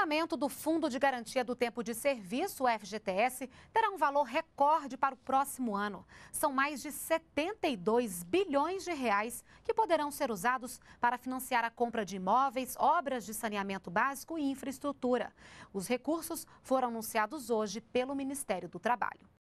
orçamento do Fundo de Garantia do Tempo de Serviço, FGTS, terá um valor recorde para o próximo ano. São mais de 72 bilhões de reais que poderão ser usados para financiar a compra de imóveis, obras de saneamento básico e infraestrutura. Os recursos foram anunciados hoje pelo Ministério do Trabalho.